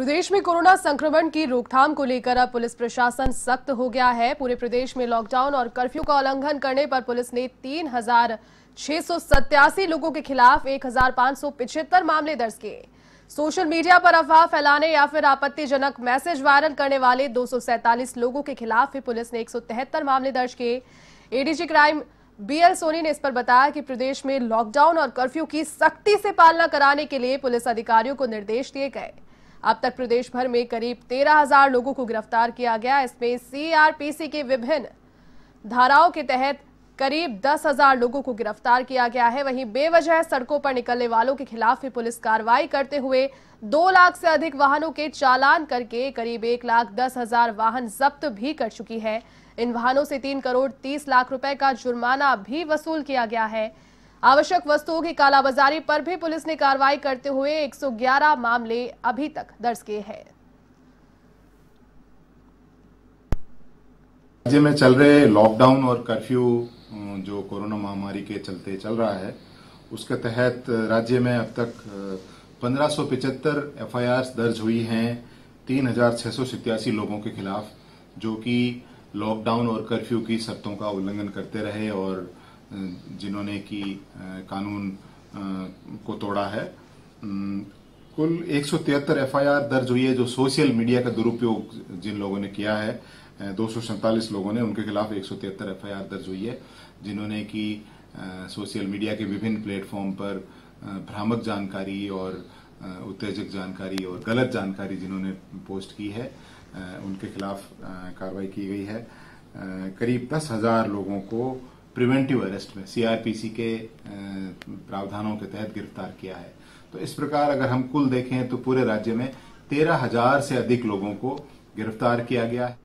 प्रदेश में कोरोना संक्रमण की रोकथाम को लेकर अब पुलिस प्रशासन सख्त हो गया है पूरे प्रदेश में लॉकडाउन और कर्फ्यू का उल्लंघन करने पर पुलिस ने तीन हजार लोगों के खिलाफ एक मामले दर्ज किए सोशल मीडिया पर अफवाह फैलाने या फिर आपत्तिजनक मैसेज वायरल करने वाले दो लोगों के खिलाफ भी पुलिस ने एक मामले दर्ज किए एडीजी क्राइम बीएल सोनी ने इस पर बताया कि प्रदेश में लॉकडाउन और कर्फ्यू की सख्ती से पालना कराने के लिए पुलिस अधिकारियों को निर्देश दिए गए अब तक प्रदेश भर में करीब तेरह हजार लोगों को गिरफ्तार किया गया इसमें सीआरपीसी के विभिन्न धाराओं के तहत करीब दस हजार लोगों को गिरफ्तार किया गया है वहीं बेवजह सड़कों पर निकलने वालों के खिलाफ भी पुलिस कार्रवाई करते हुए दो लाख से अधिक वाहनों के चालान करके करीब एक लाख दस हजार वाहन जब्त भी कर चुकी है इन वाहनों से तीन करोड़ तीस लाख रुपए का जुर्माना भी वसूल किया गया है आवश्यक वस्तुओं की कालाबाजारी पर भी पुलिस ने कार्रवाई करते हुए 111 मामले अभी तक दर्ज किए हैं राज्य में चल रहे लॉकडाउन और कर्फ्यू जो कोरोना महामारी के चलते चल रहा है उसके तहत राज्य में अब तक पंद्रह सौ पिचहत्तर एफ दर्ज हुई हैं तीन हजार छह सौ लोगों के खिलाफ जो कि लॉकडाउन और कर्फ्यू की शर्तों का उल्लंघन करते रहे और जिन्होंने कि कानून को तोड़ा है कुल एक सौ तिहत्तर एफ दर्ज हुई है जो सोशल मीडिया का दुरुपयोग जिन लोगों ने किया है दो लोगों ने उनके खिलाफ एक सौ तिहत्तर एफ दर्ज हुई है जिन्होंने कि सोशल मीडिया के विभिन्न प्लेटफॉर्म पर भ्रामक जानकारी और उत्तेजक जानकारी और गलत जानकारी जिन्होंने पोस्ट की है उनके खिलाफ कार्रवाई की गई है करीब दस हजार लोगों को प्रिवेंटिव अरेस्ट में सीआरपीसी के प्रावधानों के तहत गिरफ्तार किया है तो इस प्रकार अगर हम कुल देखें तो पूरे राज्य में तेरह हजार से अधिक लोगों को गिरफ्तार किया गया है